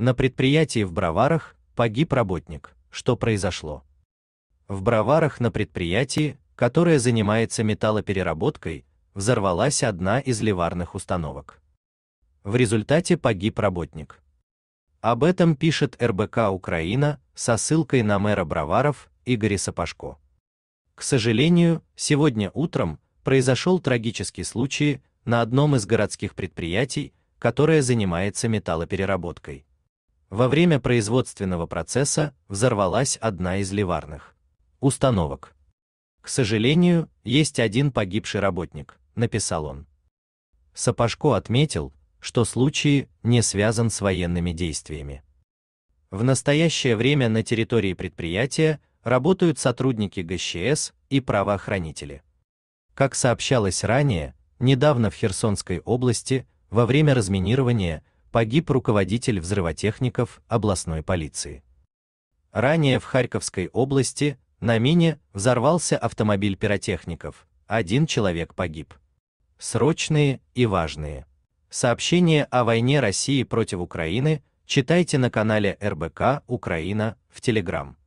На предприятии в Броварах погиб работник. Что произошло? В Броварах на предприятии, которое занимается металлопереработкой, взорвалась одна из ливарных установок. В результате погиб работник. Об этом пишет РБК Украина со ссылкой на мэра Броваров Игоря Сапожко. К сожалению, сегодня утром произошел трагический случай на одном из городских предприятий, которое занимается металлопереработкой. Во время производственного процесса взорвалась одна из ливарных установок. К сожалению, есть один погибший работник, написал он. Сапожко отметил, что случай не связан с военными действиями. В настоящее время на территории предприятия работают сотрудники ГЧС и правоохранители. Как сообщалось ранее, недавно в Херсонской области во время разминирования погиб руководитель взрывотехников областной полиции. Ранее в Харьковской области на мине взорвался автомобиль пиротехников, один человек погиб. Срочные и важные. Сообщения о войне России против Украины читайте на канале РБК Украина в Телеграм.